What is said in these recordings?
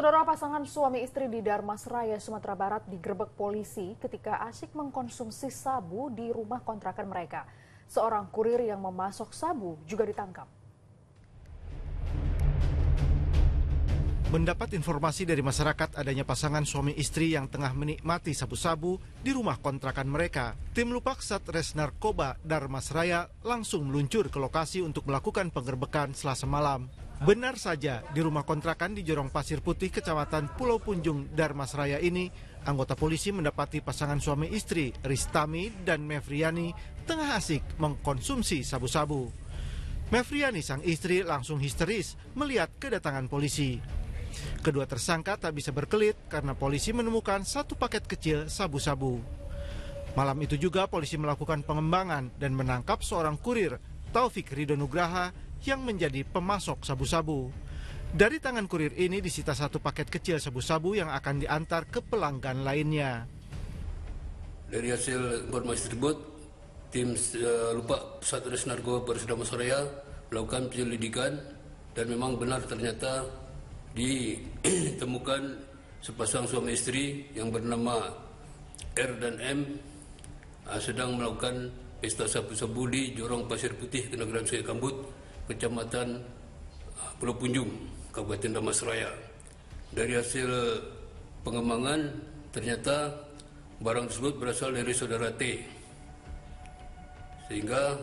Saudara pasangan suami istri di Darmas Raya, Sumatera Barat digerebek polisi ketika asyik mengkonsumsi sabu di rumah kontrakan mereka. Seorang kurir yang memasok sabu juga ditangkap. Mendapat informasi dari masyarakat adanya pasangan suami istri yang tengah menikmati sabu-sabu di rumah kontrakan mereka, tim Lupak Satres Narkoba Darmas Raya langsung meluncur ke lokasi untuk melakukan penggerbekan selasa malam. Benar saja, di rumah kontrakan di Jorong Pasir Putih, Kecamatan Pulau Punjung, Darmasraya ini, anggota polisi mendapati pasangan suami istri, Ristami dan Mefriani tengah asik mengkonsumsi sabu-sabu. Mefriani sang istri langsung histeris melihat kedatangan polisi. Kedua tersangka tak bisa berkelit karena polisi menemukan satu paket kecil sabu-sabu. Malam itu juga polisi melakukan pengembangan dan menangkap seorang kurir, Taufik Ridonugraha, yang menjadi pemasok sabu-sabu. Dari tangan kurir ini disita satu paket kecil sabu-sabu yang akan diantar ke pelanggan lainnya. Dari hasil informasi tersebut, tim uh, lupa Satres Narko Polrestabes Surabaya melakukan penyelidikan dan memang benar ternyata ditemukan sepasang suami istri yang bernama R dan M uh, sedang melakukan pesta sabu-sabu di Jorong Pasir Putih, Kenegaraan Sungai Kambut, Kecamatan ah, Pulau Punjung, Kabupaten Damasraya. Dari hasil pengembangan, ternyata barang tersebut berasal dari saudara T. Sehingga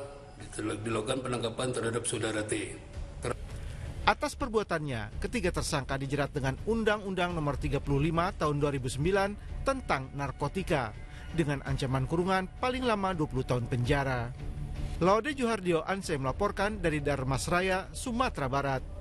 dilakukan penangkapan terhadap saudara T. Atas perbuatannya, ketiga tersangka dijerat dengan Undang-Undang Nomor 35 Tahun 2009 tentang narkotika dengan ancaman kurungan paling lama 20 tahun penjara. Laude Juhardio Anse melaporkan dari Darmasraya, Sumatera Barat.